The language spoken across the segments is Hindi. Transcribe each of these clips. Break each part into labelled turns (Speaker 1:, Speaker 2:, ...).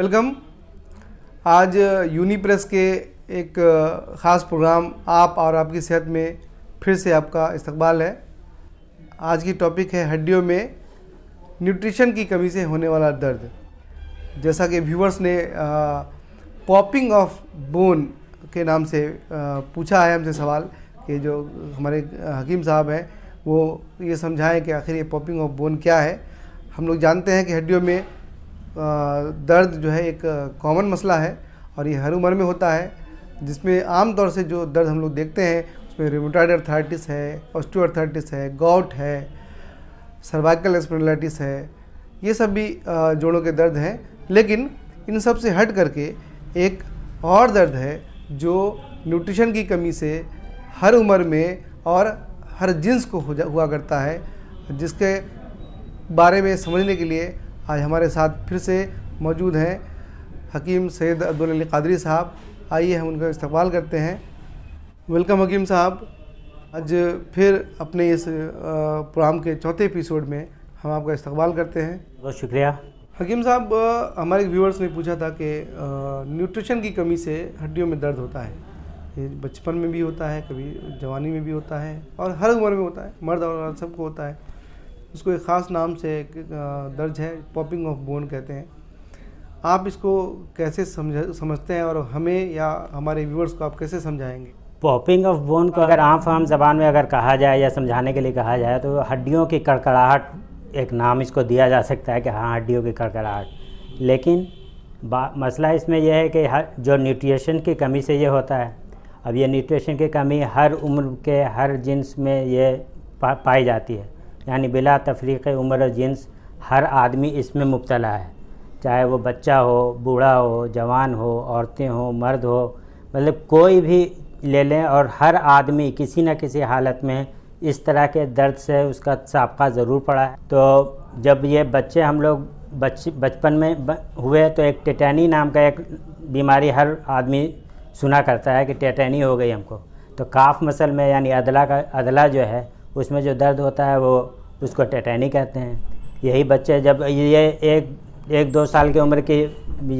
Speaker 1: वेलकम आज यूनिप्रेस के एक ख़ास प्रोग्राम आप और आपकी सेहत में फिर से आपका इस्तकबाल है आज की टॉपिक है हड्डियों में न्यूट्रिशन की कमी से होने वाला दर्द जैसा कि व्यूवर्स ने पॉपिंग ऑफ बोन के नाम से आ, पूछा है हमसे सवाल कि जो हमारे हकीम साहब हैं वो ये समझाएं कि आखिर ये पॉपिंग ऑफ बोन क्या है हम लोग जानते हैं कि हड्डियों में दर्द जो है एक कॉमन मसला है और ये हर उम्र में होता है जिसमें आमतौर से जो दर्द हम लोग देखते हैं उसमें रिमोटाइड अर्थराइटिस है ऑस्टियोअर्थराइटिस है गॉट है सर्वाइकल स्पेंडलाइटिस है ये सब भी जोड़ों के दर्द हैं लेकिन इन सब से हट करके एक और दर्द है जो न्यूट्रिशन की कमी से हर उम्र में और हर जिन्स को हो जा हुआ करता है जिसके बारे में समझने के लिए आज हमारे साथ फिर से मौजूद हैं हकीम सैद अब्दुल कादरी साहब आइए हम उनका इस्तेवाल करते हैं वेलकम हकीम साहब आज फिर अपने इस प्रोग्राम के चौथे एपिसोड में हम आपका इस्तेवाल करते हैं बहुत शुक्रिया हकीम साहब हमारे व्यूअर्स ने पूछा था कि न्यूट्रिशन की कमी से हड्डियों में दर्द होता है ये बचपन में भी होता है कभी जवानी में भी होता है और हर उम्र में होता है मर्द और औरत सबको होता है उसको एक ख़ास नाम से दर्ज है पॉपिंग ऑफ बोन कहते हैं आप इसको कैसे समझ समझते हैं और हमें या हमारे व्यूअर्स को आप कैसे समझाएंगे
Speaker 2: पॉपिंग ऑफ बोन को अगर आम फाम जबान में अगर कहा जाए या समझाने के लिए कहा जाए तो हड्डियों की कड़कड़ाहट एक नाम इसको दिया जा सकता है कि हाँ हड्डियों की कड़कड़ाहट लेकिन मसला इसमें यह है कि हर जो न्यूट्रिशन की कमी से ये होता है अब ये न्यूट्रिशन की कमी हर उम्र के हर जिन्स में ये पा, पाई जाती है यानी बिला तफरीक उम्र और जिन्स हर आदमी इसमें मुबतला है चाहे वो बच्चा हो बूढ़ा हो जवान हो औरतें हो मर्द हो मतलब कोई भी ले लें और हर आदमी किसी न किसी हालत में इस तरह के दर्द से उसका सबका ज़रूर पड़ा है तो जब ये बच्चे हम लोग बच्चे बचपन में ब, हुए तो एक टेटैनी नाम का एक बीमारी हर आदमी सुना करता है कि टेटैनी हो गई हमको तो काफ मसल में यानी अदला का अदला जो है उसमें जो दर्द होता है वो उसको टेटैनी कहते हैं यही बच्चे जब ये एक एक दो साल की उम्र की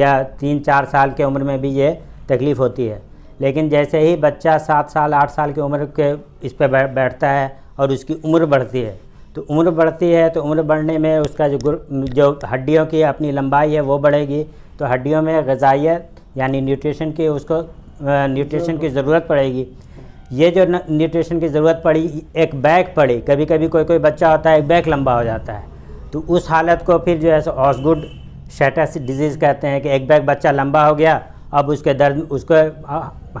Speaker 2: या तीन चार साल की उम्र में भी ये तकलीफ़ होती है लेकिन जैसे ही बच्चा सात साल आठ साल की उम्र के इस पर बैठता है और उसकी उम्र बढ़ती है तो उम्र बढ़ती है तो उम्र बढ़ने में उसका जो जो हड्डियों की अपनी लंबाई है वो बढ़ेगी तो हड्डियों में गजाइत यानी न्यूट्रिशन की उसको न्यूट्रिशन की ज़रूरत पड़ेगी ये जो न्यूट्रिशन की ज़रूरत पड़ी एक बैग पड़ी कभी कभी कोई कोई बच्चा होता है एक बैग लंबा हो जाता है तो उस हालत को फिर जो है सो ऑसगुड शेटस डिजीज़ कहते हैं कि एक बैग बच्चा लंबा हो गया अब उसके दर्द उसके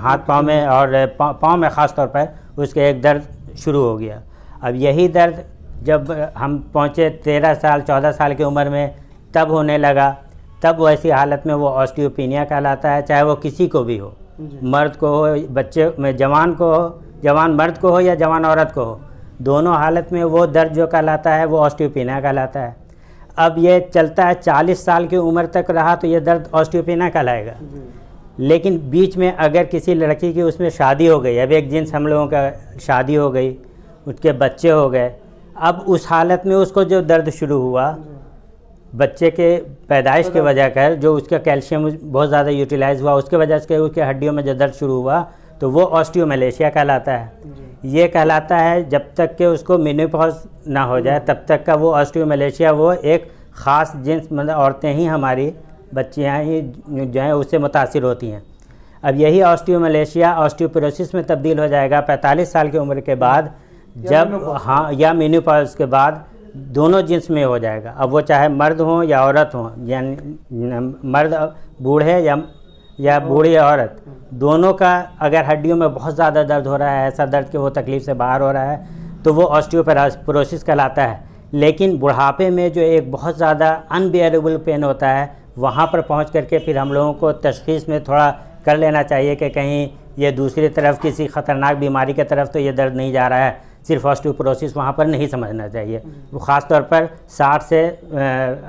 Speaker 2: हाथ पाँव में और पाँव में ख़ास तौर पर उसके एक दर्द शुरू हो गया अब यही दर्द जब हम पहुँचे तेरह साल चौदह साल की उम्र में तब होने लगा तब वैसी हालत में वो ऑस्टियोपिनिया कहलाता है चाहे वो किसी को भी हो मर्द को हो बच्चे में जवान को हो जवान मर्द को हो या जवान औरत को हो दोनों हालत में वो दर्द जो कहलाता है वो ऑस्टियोपिना कहलाता है अब ये चलता है चालीस साल की उम्र तक रहा तो ये दर्द ऑस्टियोपिना कहलाएगा लेकिन बीच में अगर किसी लड़की की उसमें शादी हो गई अब एक जींस हम लोगों का शादी हो गई उसके बच्चे हो गए अब उस हालत में उसको जो दर्द शुरू हुआ बच्चे के पैदाइश की तो तो- वजह कर जो उसका कैल्शियम बहुत ज़्यादा यूटिलाइज हुआ उसके वजह से उसके हड्डियों में जो दर्द शुरू हुआ तो वो ऑस्टियोमलेशिया कहलाता है ये कहलाता है जब तक के उसको मिनीपॉज ना हो जाए तब तक का वो ऑस्टियोमलेशिया वो एक ख़ास जिन्स मतलब औरतें ही हमारी बच्चियाँ ही जो हैं उससे मुतासर होती हैं अब यही ऑस्टियोमलेशिया ऑस्टियोपोरोसिस में तब्दील हो जाएगा 45 साल की उम्र के बाद जब हाँ या मीनोपॉज के बाद दोनों जिन्स में हो जाएगा अब वो चाहे मर्द हो या औरत हो यानी मर्द बूढ़े या या बूढ़ी औरत दोनों का अगर हड्डियों में बहुत ज़्यादा दर्द हो रहा है ऐसा दर्द कि वो तकलीफ़ से बाहर हो रहा है तो वो ऑस्टियोपरोसिस कहलाता है लेकिन बुढ़ापे में जो एक बहुत ज़्यादा अनबियरेबल पेन होता है वहाँ पर पहुँच करके फिर हम लोगों को तशखीस में थोड़ा कर लेना चाहिए कि कहीं ये दूसरी तरफ किसी ख़तरनाक बीमारी की तरफ तो ये दर्द नहीं जा रहा है सिर्फ ऑस्टियोपोरोसिस वहाँ पर नहीं समझना चाहिए वो ख़ास तौर पर 60 से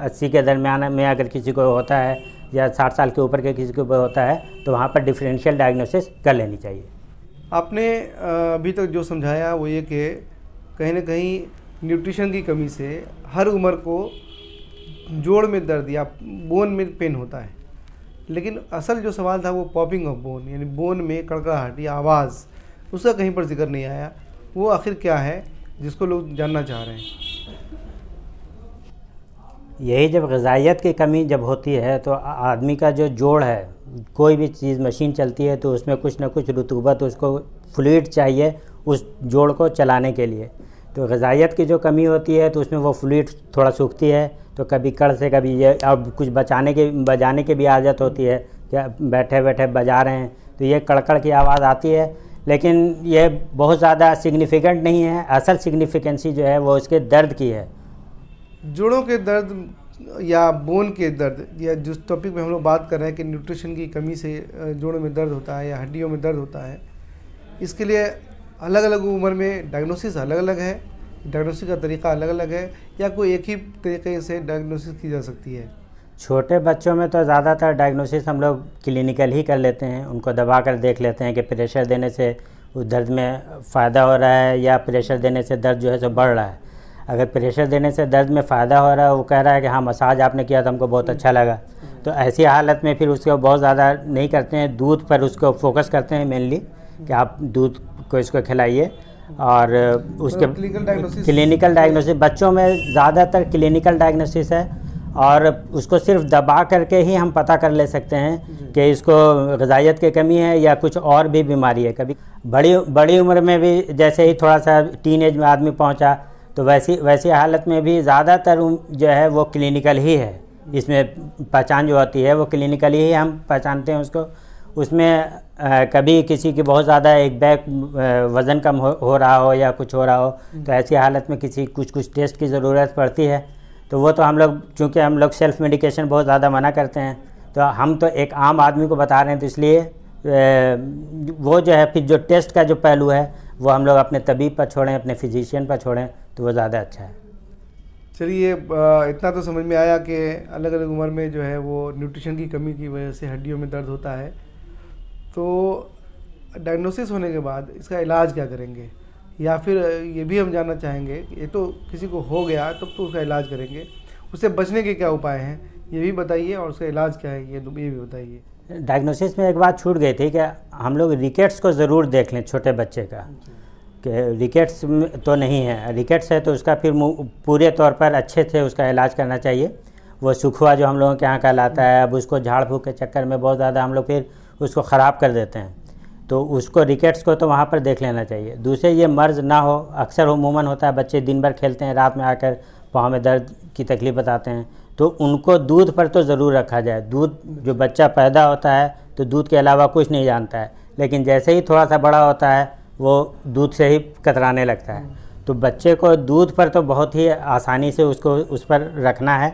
Speaker 2: अस्सी के दरमियान में अगर किसी को होता है या 60 साल के ऊपर के किसी को होता है तो वहाँ पर डिफरेंशियल डायग्नोसिस कर लेनी चाहिए
Speaker 1: आपने अभी तक जो समझाया वो ये कि कहीं ना कहीं न्यूट्रिशन की कमी से हर उम्र को जोड़ में दर्द या बोन में पेन होता है लेकिन असल जो सवाल था वो पॉपिंग ऑफ बोन यानी बोन में कड़कड़ाहट या आवाज़ उसका कहीं पर जिक्र नहीं आया वो आखिर क्या है जिसको लोग जानना चाह रहे हैं
Speaker 2: यही जब गजाइत की कमी जब होती है तो आदमी का जो जोड़ है कोई भी चीज़ मशीन चलती है तो उसमें कुछ ना कुछ रुतबत तो उसको फ्लूड चाहिए उस जोड़ को चलाने के लिए तो गजाइत की जो कमी होती है तो उसमें वो फ्लूड थोड़ा सूखती है तो कभी कड़ से कभी ये अब कुछ बचाने के बजाने की भी आदत होती है क्या बैठे बैठे बजा रहे हैं तो ये कड़कड़ की आवाज़ आती है लेकिन यह बहुत ज़्यादा सिग्निफिकेंट नहीं है असल सिग्निफिकेंसी जो है वो इसके दर्द की है
Speaker 1: जुड़ों के दर्द या बोन के दर्द या जिस टॉपिक में हम लोग बात कर रहे हैं कि न्यूट्रिशन की कमी से जोड़ों में दर्द होता है या हड्डियों में दर्द होता है इसके लिए अलग अलग उम्र में डायग्नोसिस अलग अलग है डायग्नोसिस का तरीका अलग अलग है या कोई एक ही तरीके से डायग्नोसिस की जा सकती है
Speaker 2: छोटे बच्चों में तो ज़्यादातर डायग्नोसिस हम लोग क्लिनिकल ही कर लेते हैं उनको दबा कर देख लेते हैं कि प्रेशर देने से उस दर्द में फ़ायदा हो रहा है या प्रेशर देने से दर्द जो है सो बढ़ रहा है अगर प्रेशर देने से दर्द में फ़ायदा हो रहा है वो कह रहा है कि हाँ मसाज आपने किया तो हमको बहुत हम्म। अच्छा लगा तो ऐसी हालत में फिर उसको बहुत ज़्यादा नहीं करते हैं दूध पर उसको फोकस करते हैं मेनली कि आप दूध को इसको खिलाइए और उसके क्लिनिकल डायग्नोसिस बच्चों में ज़्यादातर क्लिनिकल डायग्नोसिस है और उसको सिर्फ दबा करके ही हम पता कर ले सकते हैं कि इसको गजाइत की कमी है या कुछ और भी बीमारी है कभी बड़ी बड़ी उम्र में भी जैसे ही थोड़ा सा टीन एज में आदमी पहुंचा तो वैसी वैसी हालत में भी ज़्यादातर जो है वो क्लिनिकल ही है इसमें पहचान जो होती है वो क्लिनिकली ही हम पहचानते हैं उसको उसमें आ, कभी किसी की बहुत ज़्यादा एक बैक वज़न कम हो, हो रहा हो या कुछ हो रहा हो हम्म। तो ऐसी हालत में किसी कुछ कुछ टेस्ट की ज़रूरत पड़ती है तो वो तो हम लोग चूँकि हम लोग सेल्फ़ मेडिकेशन बहुत ज़्यादा मना करते हैं तो हम तो एक आम आदमी को बता रहे हैं तो इसलिए वो जो है फिर जो टेस्ट का जो पहलू है वो हम लोग अपने तबीब पर छोड़ें अपने फिजिशियन पर छोड़ें तो वो ज़्यादा अच्छा है
Speaker 1: चलिए इतना तो समझ में आया कि अलग अलग उम्र में जो है वो न्यूट्रिशन की कमी की वजह से हड्डियों में दर्द होता है तो डायग्नोसिस होने के बाद इसका इलाज क्या करेंगे या फिर ये भी हम जानना चाहेंगे ये तो किसी को हो गया तब तो उसका इलाज करेंगे उससे बचने के क्या उपाय हैं ये भी बताइए और उसका इलाज क्या है ये तो ये भी बताइए
Speaker 2: डायग्नोसिस में एक बात छूट गई थी कि हम लोग रिकेट्स को ज़रूर देख लें छोटे बच्चे का कि रिकेट्स तो नहीं है रिकेट्स है तो उसका फिर पूरे तौर पर अच्छे से उसका इलाज करना चाहिए वो सुखुआ जो हम लोगों के यहाँ का लाता है अब उसको झाड़ फूँक के चक्कर में बहुत ज़्यादा हम लोग फिर उसको ख़राब कर देते हैं तो उसको रिकेट्स को तो वहाँ पर देख लेना चाहिए दूसरे ये मर्ज ना हो अक्सर उमूमन होता है बच्चे दिन भर खेलते हैं रात में आकर पाँव में दर्द की तकलीफ बताते हैं तो उनको दूध पर तो ज़रूर रखा जाए दूध जो बच्चा पैदा होता है तो दूध के अलावा कुछ नहीं जानता है लेकिन जैसे ही थोड़ा सा बड़ा होता है वो दूध से ही कतराने लगता है तो बच्चे को दूध पर तो बहुत ही आसानी से उसको उस पर रखना है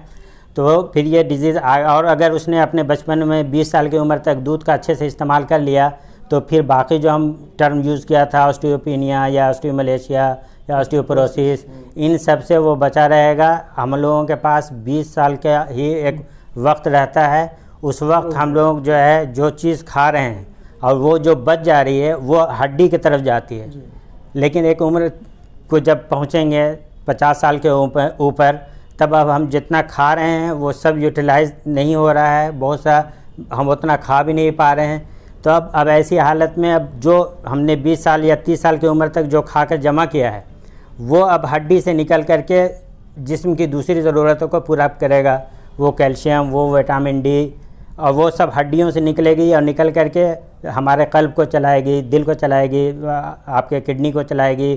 Speaker 2: तो फिर ये डिजीज़ और अगर उसने अपने बचपन में 20 साल की उम्र तक दूध का अच्छे से इस्तेमाल कर लिया तो फिर बाकी जो हम टर्म यूज़ किया था ऑस्टियोपिनिया या ऑस्टियो मलेशिया या ऑस्टियोपोरोसिस इन सब से वो बचा रहेगा हम लोगों के पास 20 साल का ही एक वक्त रहता है उस वक्त हम लोग जो है जो चीज़ खा रहे हैं और वो जो बच जा रही है वो हड्डी की तरफ जाती है लेकिन एक उम्र को जब पहुँचेंगे पचास साल के ऊपर ऊपर तब अब हम जितना खा रहे हैं वो सब यूटिलाइज नहीं हो रहा है बहुत सा हम उतना खा भी नहीं पा रहे हैं तो अब अब ऐसी हालत में अब जो हमने 20 साल या 30 साल की उम्र तक जो खाकर जमा किया है वो अब हड्डी से निकल करके जिस्म की दूसरी ज़रूरतों को पूरा करेगा वो कैल्शियम वो विटामिन डी और वो सब हड्डियों से निकलेगी और निकल करके हमारे कल्ब को चलाएगी दिल को चलाएगी आपके किडनी को चलाएगी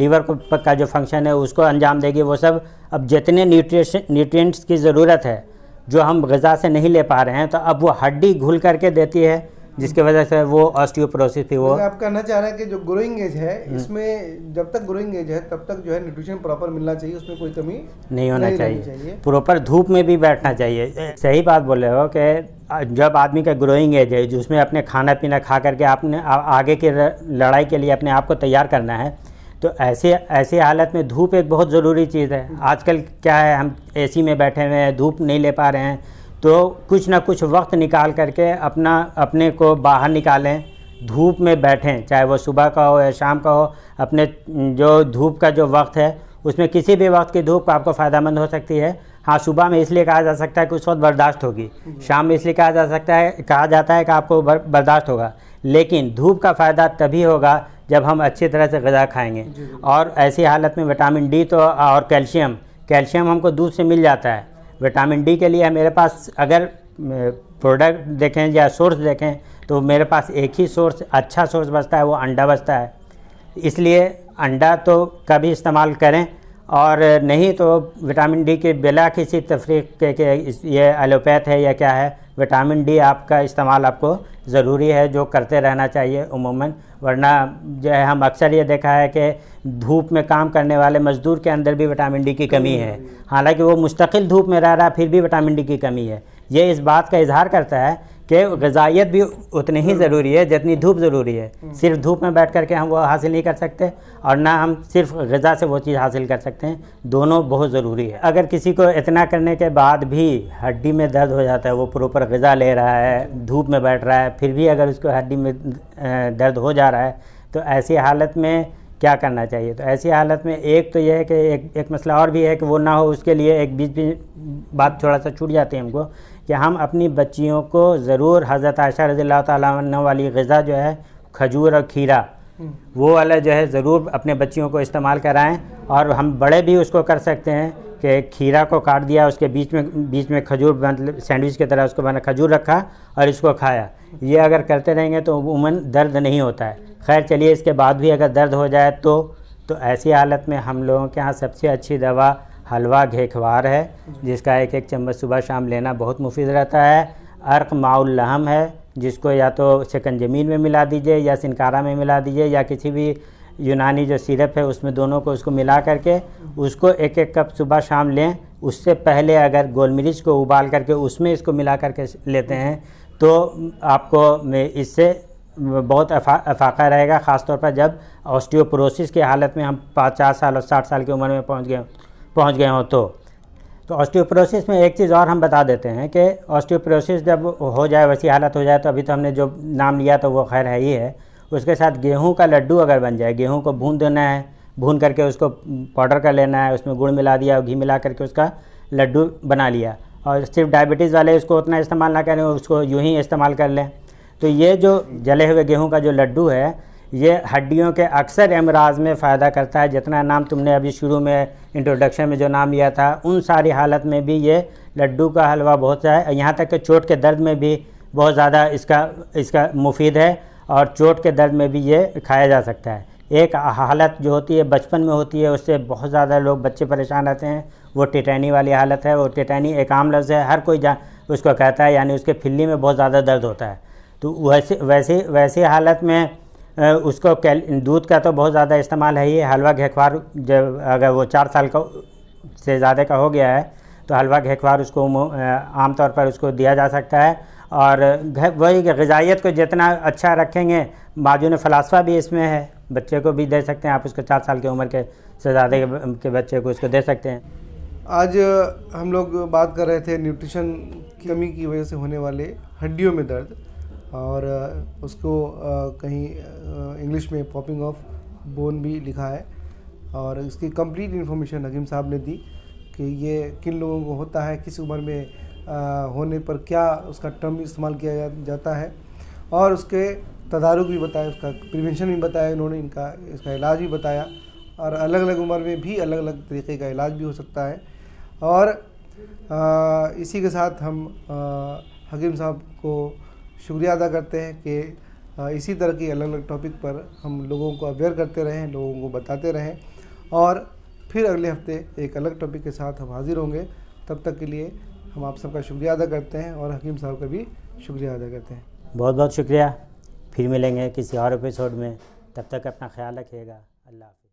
Speaker 2: लीवर को का जो फंक्शन है उसको अंजाम देगी वो सब अब जितने न्यूट्रिशन न्यूट्रिएंट्स की ज़रूरत है जो हम गज़ा से नहीं ले पा रहे हैं तो अब वो हड्डी घुल करके देती है जिसके वजह से वो ऑस्टियोपोरोसिस थी वो तो
Speaker 1: आप कहना चाह रहे हैं कि जो ग्रोइंग एज है हम्म। इसमें जब तक ग्रोइंग एज है तब तक जो है न्यूट्रिशन प्रॉपर मिलना चाहिए उसमें कोई कमी नहीं होना नहीं चाहिए, चाहिए।
Speaker 2: प्रॉपर धूप में भी बैठना चाहिए सही बात बोल रहे हो कि जब आदमी का ग्रोइंग एज है जिसमें अपने खाना पीना खा करके आपने आगे की लड़ाई के लिए अपने आप को तैयार करना है तो ऐसे ऐसे हालत में धूप एक बहुत ज़रूरी चीज़ है आजकल क्या है हम ए में बैठे हुए हैं धूप नहीं ले पा रहे हैं तो कुछ ना कुछ वक्त निकाल करके अपना अपने को बाहर निकालें धूप में बैठें चाहे वो सुबह का हो या शाम का हो अपने जो धूप का जो वक्त है उसमें किसी भी वक्त की धूप आपको फ़ायदेमंद हो सकती है हाँ सुबह में इसलिए कहा जा सकता है कि उस वक्त बर्दाश्त होगी शाम में इसलिए कहा जा सकता है कहा जाता है कि आपको बर्दाश्त होगा लेकिन धूप का फ़ायदा तभी होगा जब हम अच्छी तरह से गज़ा खाएंगे और ऐसी हालत में विटामिन डी तो और कैल्शियम कैल्शियम हमको दूध से मिल जाता है विटामिन डी के लिए मेरे पास अगर प्रोडक्ट देखें या सोर्स देखें तो मेरे पास एक ही सोर्स अच्छा सोर्स बचता है वो अंडा बचता है इसलिए अंडा तो कभी इस्तेमाल करें और नहीं तो विटामिन डी के बिला किसी तफरीक के, के ये एलोपैथ है या क्या है विटामिन डी आपका इस्तेमाल आपको ज़रूरी है जो करते रहना चाहिए उमूमन वरना जो है हम अक्सर ये देखा है कि धूप में काम करने वाले मज़दूर के अंदर भी विटामिन डी की कमी है हालांकि वो मुस्तकिल धूप में रह रहा फिर भी विटामिन डी की कमी है ये इस बात का इजहार करता है कि गजाइत भी उतनी ही ज़रूरी है जितनी धूप ज़रूरी है हम्म। सिर्फ धूप में बैठ करके हम वो हासिल नहीं कर सकते और ना हम सिर्फ गज़ा से वो चीज़ हासिल कर सकते हैं दोनों बहुत ज़रूरी है अगर किसी को इतना करने के बाद भी हड्डी में दर्द हो जाता है वो प्रॉपर गज़ा ले रहा है धूप में बैठ रहा है फिर भी अगर उसको हड्डी में दर्द हो जा रहा है तो ऐसी हालत में क्या करना चाहिए तो ऐसी हालत में एक तो यह है कि एक एक मसला और भी है कि वो ना हो उसके लिए एक बीच बीच बात थोड़ा सा छूट जाती है हमको कि हम अपनी बच्चियों को ज़रूर हज़रत आयशा रज़ी अल्लाह वाली गज़ा जो है खजूर और खीरा हम्म। वो वाला जो है ज़रूर अपने बच्चियों को इस्तेमाल कराएं और हम बड़े भी उसको कर सकते हैं कि खीरा को काट दिया उसके बीच में बीच में खजूर मतलब सैंडविच की तरह उसको मैंने खजूर रखा और इसको खाया ये अगर करते रहेंगे तो उमन दर्द नहीं होता है खैर चलिए इसके बाद भी अगर दर्द हो जाए तो तो ऐसी हालत में हम लोगों के यहाँ सबसे अच्छी दवा हलवा घेखवार है जिसका एक एक चम्मच सुबह शाम लेना बहुत मुफीद रहता है अर्क माउल लहम है जिसको या तो जमीन में मिला दीजिए या सिनकारा में मिला दीजिए या किसी भी यूनानी जो सिरप है उसमें दोनों को उसको मिला करके उसको एक एक कप सुबह शाम लें उससे पहले अगर गोल मिर्च को उबाल करके उसमें इसको मिला करके लेते हैं तो आपको इससे बहुत अफा, अफाका रहेगा ख़ासतौर पर जब ऑस्टियोपोरोसिस की हालत में हम पचास साल और साठ साल की उम्र में पहुंच गए पहुँच गए हों तो तो ऑस्टियोपोरोसिस में एक चीज़ और हम बता देते हैं कि ऑस्टियोपोरोसिस जब हो जाए वैसी हालत हो जाए तो अभी तो हमने जो नाम लिया तो वो खैर है ही है उसके साथ गेहूं का लड्डू अगर बन जाए गेहूं को भून देना है भून करके उसको पाउडर कर लेना है उसमें गुड़ मिला दिया घी मिला करके उसका लड्डू बना लिया और सिर्फ डायबिटीज़ वाले उसको उतना इस्तेमाल ना करें उसको यूँ ही इस्तेमाल कर लें तो ये जो जले हुए गेहूँ का जो लड्डू है ये हड्डियों के अक्सर अमराज में फ़ायदा करता है जितना नाम तुमने अभी शुरू में इंट्रोडक्शन में जो नाम लिया था उन सारी हालत में भी ये लड्डू का हलवा बहुत है यहाँ तक कि चोट के दर्द में भी बहुत ज़्यादा इसका इसका मुफीद है और चोट के दर्द में भी ये खाया जा सकता है एक हालत जो होती है बचपन में होती है उससे बहुत ज़्यादा लोग बच्चे परेशान रहते हैं वो टिटैनी वाली हालत है वो टिटैनी एक आम लफ्ज़ है हर कोई जा उसको कहता है यानी उसके फिल्ली में बहुत ज़्यादा दर्द होता है तो वैसे वैसे वैसे हालत में उसको कैल दूध का तो बहुत ज़्यादा इस्तेमाल है ही हलवा घेखवार जब अगर वो चार साल का से ज़्यादा का हो गया है तो हलवा घेखवार उसको आमतौर पर उसको दिया जा सकता है और वही गजाइत को जितना अच्छा रखेंगे ने फलासफ़ा भी इसमें है बच्चे को भी दे सकते हैं आप उसको चार साल की उम्र के से ज़्यादा के बच्चे को उसको दे सकते हैं
Speaker 1: आज हम लोग बात कर रहे थे न्यूट्रिशन कमी की वजह से होने वाले हड्डियों में दर्द और उसको कहीं इंग्लिश में पॉपिंग ऑफ बोन भी लिखा है और इसकी कंप्लीट इन्फॉर्मेशन हकीम साहब ने दी कि ये किन लोगों को होता है किस उम्र में होने पर क्या उसका टर्म इस्तेमाल किया जाता है और उसके तदारुक भी बताया उसका प्रिवेंशन भी बताया उन्होंने इनका इसका इलाज भी बताया और अलग अलग उम्र में भी अलग अलग तरीके का इलाज भी हो सकता है और आ, इसी के साथ हम आ, हकीम साहब को शुक्रिया अदा करते हैं कि इसी तरह की अलग अलग टॉपिक पर हम लोगों को अवेयर करते रहें लोगों को बताते रहें और फिर अगले हफ्ते एक अलग टॉपिक के साथ हम हाज़िर होंगे तब तक के लिए हम आप सबका शुक्रिया अदा करते हैं और हकीम साहब का भी शुक्रिया अदा करते हैं
Speaker 2: बहुत बहुत शुक्रिया फिर मिलेंगे किसी और एपिसोड में तब तक अपना ख्याल रखिएगा अल्लाह